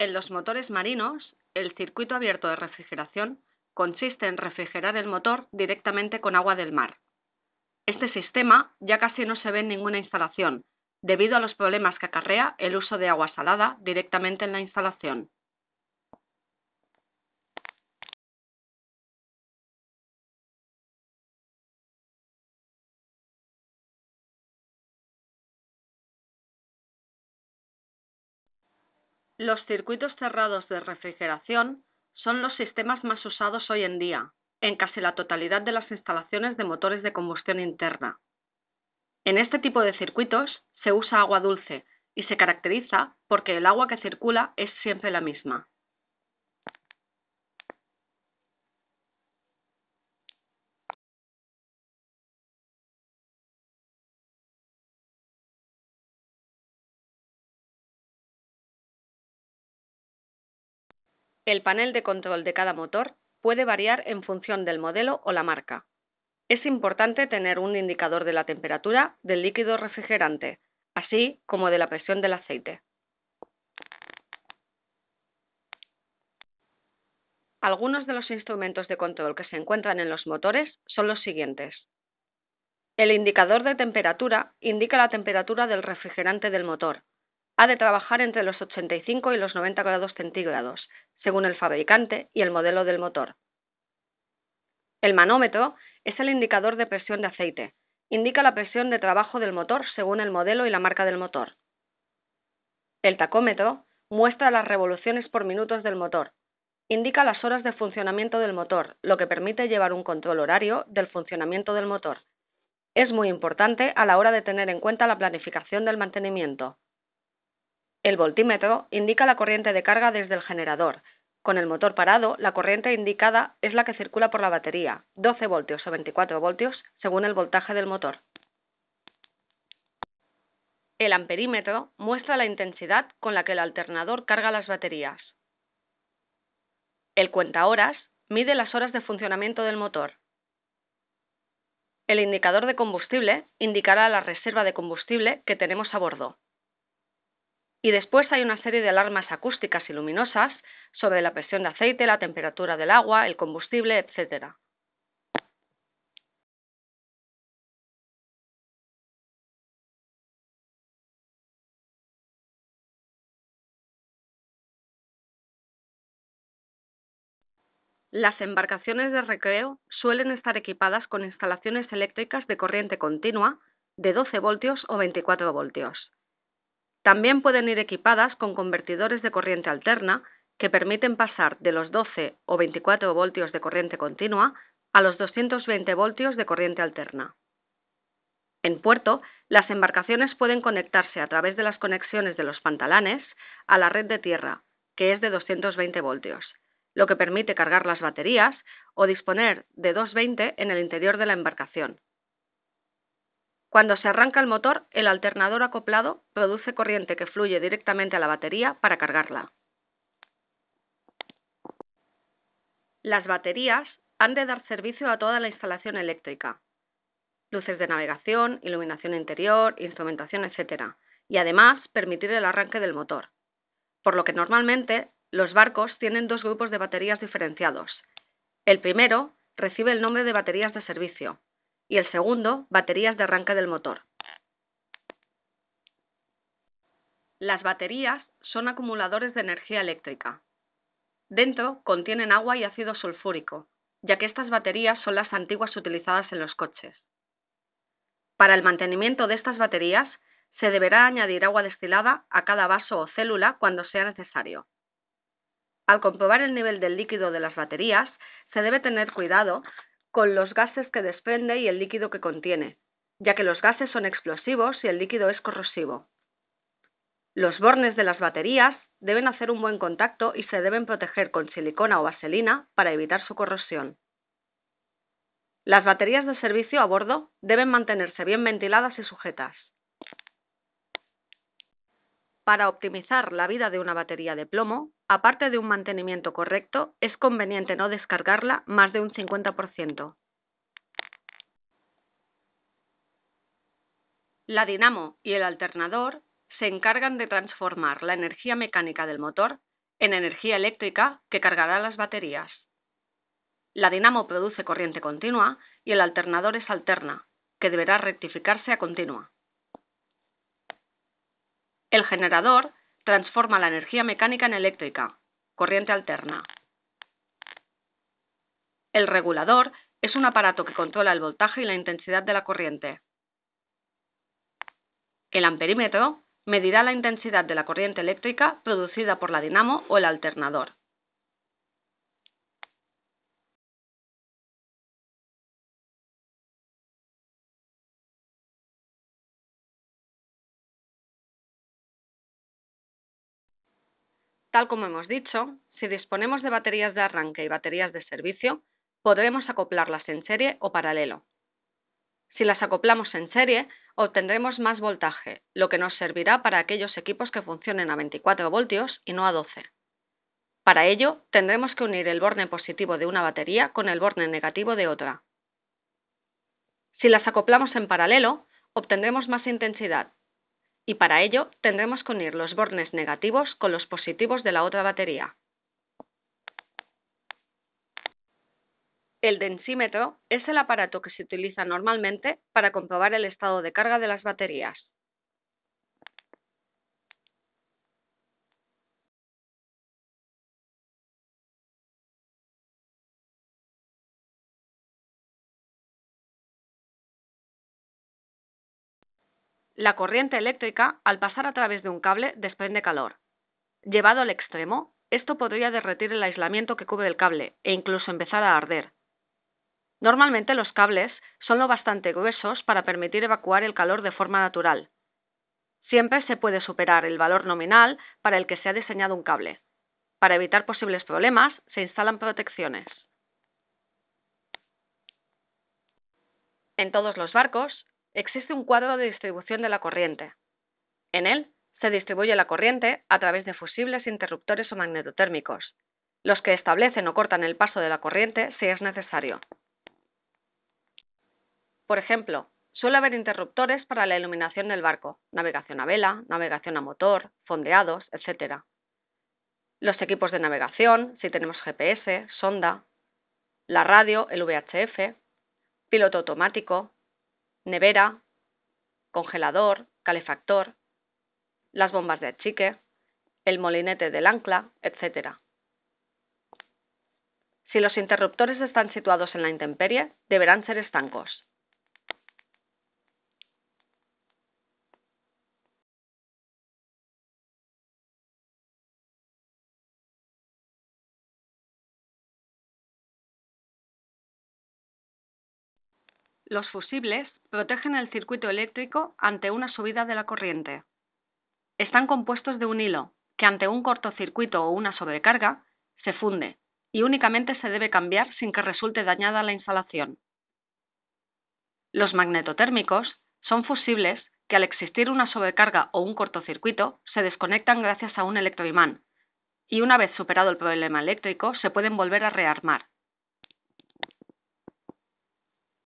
En los motores marinos, el circuito abierto de refrigeración consiste en refrigerar el motor directamente con agua del mar. Este sistema ya casi no se ve en ninguna instalación, debido a los problemas que acarrea el uso de agua salada directamente en la instalación. Los circuitos cerrados de refrigeración son los sistemas más usados hoy en día en casi la totalidad de las instalaciones de motores de combustión interna. En este tipo de circuitos se usa agua dulce y se caracteriza porque el agua que circula es siempre la misma. El panel de control de cada motor puede variar en función del modelo o la marca. Es importante tener un indicador de la temperatura del líquido refrigerante, así como de la presión del aceite. Algunos de los instrumentos de control que se encuentran en los motores son los siguientes. El indicador de temperatura indica la temperatura del refrigerante del motor, ha de trabajar entre los 85 y los 90 grados centígrados, según el fabricante y el modelo del motor. El manómetro es el indicador de presión de aceite. Indica la presión de trabajo del motor según el modelo y la marca del motor. El tacómetro muestra las revoluciones por minutos del motor. Indica las horas de funcionamiento del motor, lo que permite llevar un control horario del funcionamiento del motor. Es muy importante a la hora de tener en cuenta la planificación del mantenimiento. El voltímetro indica la corriente de carga desde el generador. Con el motor parado, la corriente indicada es la que circula por la batería, 12 voltios o 24 voltios, según el voltaje del motor. El amperímetro muestra la intensidad con la que el alternador carga las baterías. El cuenta horas mide las horas de funcionamiento del motor. El indicador de combustible indicará la reserva de combustible que tenemos a bordo y después hay una serie de alarmas acústicas y luminosas sobre la presión de aceite, la temperatura del agua, el combustible, etc. Las embarcaciones de recreo suelen estar equipadas con instalaciones eléctricas de corriente continua de 12 voltios o 24 voltios también pueden ir equipadas con convertidores de corriente alterna que permiten pasar de los 12 o 24 voltios de corriente continua a los 220 voltios de corriente alterna. En puerto, las embarcaciones pueden conectarse a través de las conexiones de los pantalanes a la red de tierra, que es de 220 voltios, lo que permite cargar las baterías o disponer de 220 en el interior de la embarcación, cuando se arranca el motor, el alternador acoplado produce corriente que fluye directamente a la batería para cargarla. Las baterías han de dar servicio a toda la instalación eléctrica, luces de navegación, iluminación interior, instrumentación, etc. Y además permitir el arranque del motor. Por lo que normalmente los barcos tienen dos grupos de baterías diferenciados. El primero recibe el nombre de baterías de servicio y el segundo, baterías de arranque del motor. Las baterías son acumuladores de energía eléctrica. Dentro contienen agua y ácido sulfúrico, ya que estas baterías son las antiguas utilizadas en los coches. Para el mantenimiento de estas baterías, se deberá añadir agua destilada a cada vaso o célula cuando sea necesario. Al comprobar el nivel del líquido de las baterías, se debe tener cuidado con los gases que desprende y el líquido que contiene, ya que los gases son explosivos y el líquido es corrosivo. Los bornes de las baterías deben hacer un buen contacto y se deben proteger con silicona o vaselina para evitar su corrosión. Las baterías de servicio a bordo deben mantenerse bien ventiladas y sujetas. Para optimizar la vida de una batería de plomo, aparte de un mantenimiento correcto, es conveniente no descargarla más de un 50%. La dinamo y el alternador se encargan de transformar la energía mecánica del motor en energía eléctrica que cargará las baterías. La dinamo produce corriente continua y el alternador es alterna, que deberá rectificarse a continua. El generador transforma la energía mecánica en eléctrica, corriente alterna. El regulador es un aparato que controla el voltaje y la intensidad de la corriente. El amperímetro medirá la intensidad de la corriente eléctrica producida por la dinamo o el alternador. Tal como hemos dicho, si disponemos de baterías de arranque y baterías de servicio, podremos acoplarlas en serie o paralelo. Si las acoplamos en serie, obtendremos más voltaje, lo que nos servirá para aquellos equipos que funcionen a 24 voltios y no a 12. Para ello, tendremos que unir el borne positivo de una batería con el borne negativo de otra. Si las acoplamos en paralelo, obtendremos más intensidad, y para ello tendremos que unir los bornes negativos con los positivos de la otra batería. El densímetro es el aparato que se utiliza normalmente para comprobar el estado de carga de las baterías. La corriente eléctrica, al pasar a través de un cable, desprende calor. Llevado al extremo, esto podría derretir el aislamiento que cubre el cable e incluso empezar a arder. Normalmente los cables son lo bastante gruesos para permitir evacuar el calor de forma natural. Siempre se puede superar el valor nominal para el que se ha diseñado un cable. Para evitar posibles problemas, se instalan protecciones. En todos los barcos, existe un cuadro de distribución de la corriente. En él se distribuye la corriente a través de fusibles, interruptores o magnetotérmicos, los que establecen o cortan el paso de la corriente si es necesario. Por ejemplo, suele haber interruptores para la iluminación del barco, navegación a vela, navegación a motor, fondeados, etc. Los equipos de navegación, si tenemos GPS, sonda, la radio, el VHF, piloto automático, nevera, congelador, calefactor, las bombas de achique, el molinete del ancla, etc. Si los interruptores están situados en la intemperie, deberán ser estancos. Los fusibles protegen el circuito eléctrico ante una subida de la corriente. Están compuestos de un hilo que ante un cortocircuito o una sobrecarga se funde y únicamente se debe cambiar sin que resulte dañada la instalación. Los magnetotérmicos son fusibles que al existir una sobrecarga o un cortocircuito se desconectan gracias a un electroimán y una vez superado el problema eléctrico se pueden volver a rearmar.